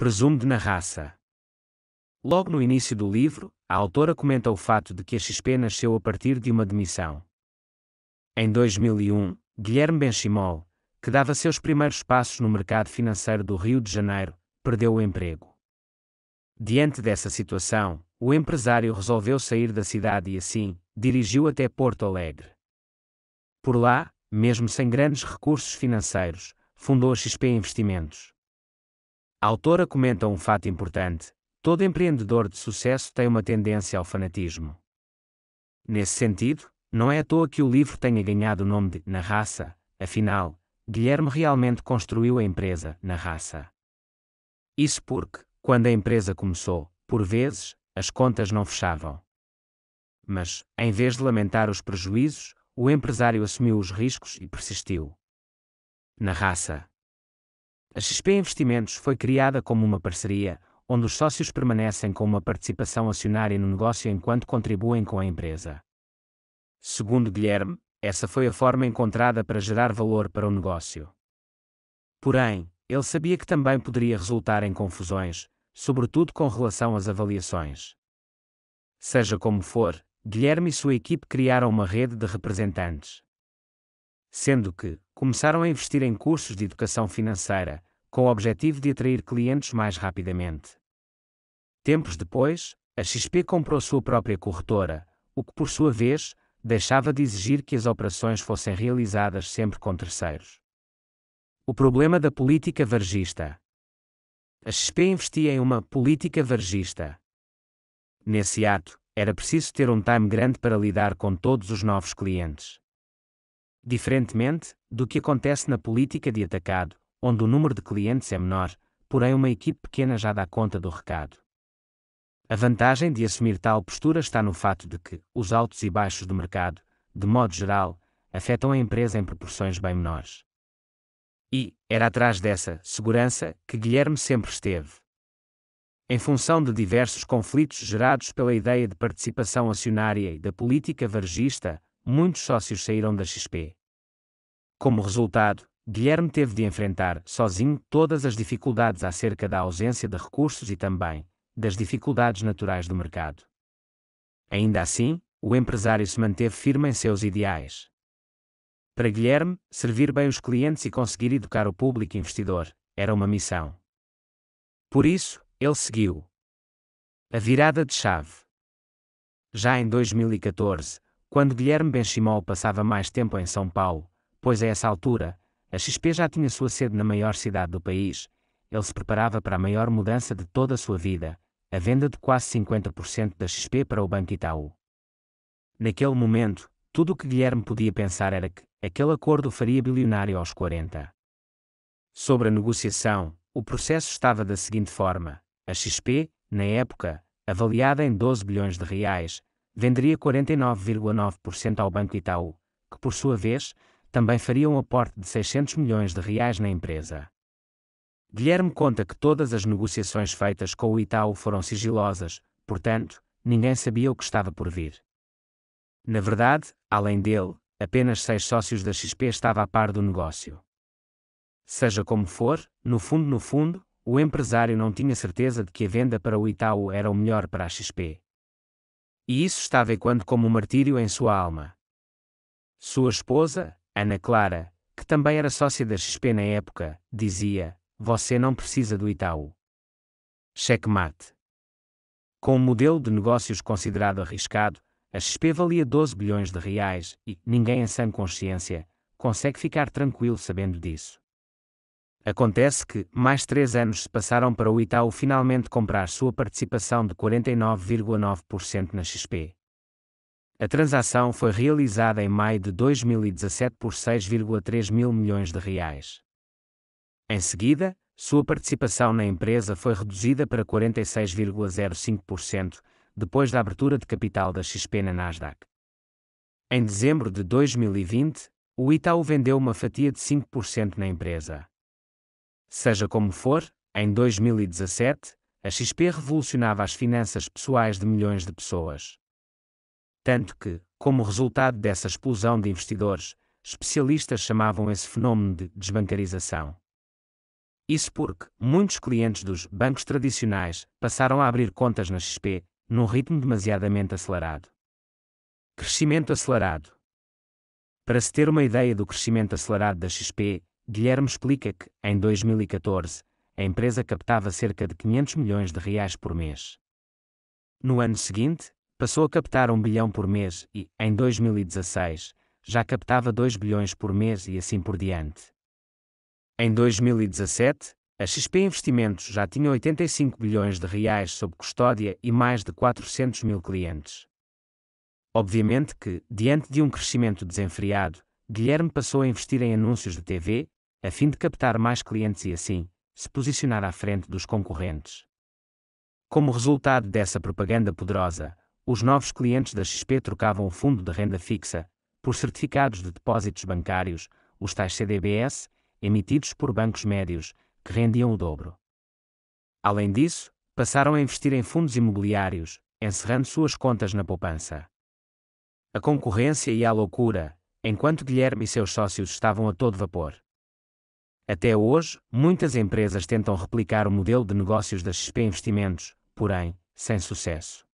presume de na raça. Logo no início do livro, a autora comenta o fato de que a XP nasceu a partir de uma demissão. Em 2001, Guilherme Benchimol, que dava seus primeiros passos no mercado financeiro do Rio de Janeiro, perdeu o emprego. Diante dessa situação, o empresário resolveu sair da cidade e assim, dirigiu até Porto Alegre. Por lá, mesmo sem grandes recursos financeiros, fundou a XP Investimentos. A autora comenta um fato importante: todo empreendedor de sucesso tem uma tendência ao fanatismo. Nesse sentido, não é à toa que o livro tenha ganhado o nome de Na Raça, afinal, Guilherme realmente construiu a empresa na raça. Isso porque, quando a empresa começou, por vezes, as contas não fechavam. Mas, em vez de lamentar os prejuízos, o empresário assumiu os riscos e persistiu. Na raça, a XP Investimentos foi criada como uma parceria, onde os sócios permanecem com uma participação acionária no negócio enquanto contribuem com a empresa. Segundo Guilherme, essa foi a forma encontrada para gerar valor para o negócio. Porém, ele sabia que também poderia resultar em confusões, sobretudo com relação às avaliações. Seja como for, Guilherme e sua equipe criaram uma rede de representantes sendo que começaram a investir em cursos de educação financeira, com o objetivo de atrair clientes mais rapidamente. Tempos depois, a XP comprou sua própria corretora, o que por sua vez deixava de exigir que as operações fossem realizadas sempre com terceiros. O problema da política vargista. A XP investia em uma política vargista. Nesse ato, era preciso ter um time grande para lidar com todos os novos clientes. Diferentemente do que acontece na política de atacado, onde o número de clientes é menor, porém uma equipe pequena já dá conta do recado. A vantagem de assumir tal postura está no fato de que os altos e baixos do mercado, de modo geral, afetam a empresa em proporções bem menores. E era atrás dessa segurança que Guilherme sempre esteve. Em função de diversos conflitos gerados pela ideia de participação acionária e da política vargista, muitos sócios saíram da XP. Como resultado, Guilherme teve de enfrentar, sozinho, todas as dificuldades acerca da ausência de recursos e também, das dificuldades naturais do mercado. Ainda assim, o empresário se manteve firme em seus ideais. Para Guilherme, servir bem os clientes e conseguir educar o público investidor era uma missão. Por isso, ele seguiu. A virada de chave. Já em 2014, quando Guilherme Benchimol passava mais tempo em São Paulo, pois a essa altura, a XP já tinha sua sede na maior cidade do país, ele se preparava para a maior mudança de toda a sua vida, a venda de quase 50% da XP para o Banco Itaú. Naquele momento, tudo o que Guilherme podia pensar era que aquele acordo faria bilionário aos 40. Sobre a negociação, o processo estava da seguinte forma: a XP, na época, avaliada em 12 bilhões de reais, venderia 49,9% ao Banco Itaú, que por sua vez, também faria um aporte de 600 milhões de reais na empresa. Guilherme conta que todas as negociações feitas com o Itaú foram sigilosas, portanto, ninguém sabia o que estava por vir. Na verdade, além dele, apenas seis sócios da XP estavam a par do negócio. Seja como for, no fundo, no fundo, o empresário não tinha certeza de que a venda para o Itaú era o melhor para a XP. E isso estava quando como um martírio em sua alma. Sua esposa, Ana Clara, que também era sócia da XP na época, dizia: Você não precisa do Itaú. Checkmate. Com um modelo de negócios considerado arriscado, a XP valia 12 bilhões de reais e ninguém em sã consciência consegue ficar tranquilo sabendo disso. Acontece que, mais três anos se passaram para o Itaú finalmente comprar sua participação de 49,9% na XP. A transação foi realizada em maio de 2017 por 6,3 mil milhões de reais. Em seguida, sua participação na empresa foi reduzida para 46,05%, depois da abertura de capital da XP na Nasdaq. Em dezembro de 2020, o Itaú vendeu uma fatia de 5% na empresa. Seja como for, em 2017, a XP revolucionava as finanças pessoais de milhões de pessoas. Tanto que, como resultado dessa explosão de investidores, especialistas chamavam esse fenômeno de desbancarização. Isso porque muitos clientes dos bancos tradicionais passaram a abrir contas na XP num ritmo demasiadamente acelerado. Crescimento acelerado. Para se ter uma ideia do crescimento acelerado da XP, Guilherme explica que, em 2014, a empresa captava cerca de 500 milhões de reais por mês. No ano seguinte, passou a captar 1 bilhão por mês e, em 2016, já captava 2 bilhões por mês e assim por diante. Em 2017, a XP Investimentos já tinha 85 bilhões de reais sob custódia e mais de 400 mil clientes. Obviamente que, diante de um crescimento desenfreado, Guilherme passou a investir em anúncios de TV, a fim de captar mais clientes e assim, se posicionar à frente dos concorrentes. Como resultado dessa propaganda poderosa, os novos clientes da XP trocavam o fundo de renda fixa por certificados de depósitos bancários, os tais CDBS, emitidos por bancos médios, que rendiam o dobro. Além disso, passaram a investir em fundos imobiliários, encerrando suas contas na poupança. A concorrência e a loucura, enquanto Guilherme e seus sócios estavam a todo vapor. Até hoje, muitas empresas tentam replicar o modelo de negócios da XP Investimentos, porém, sem sucesso.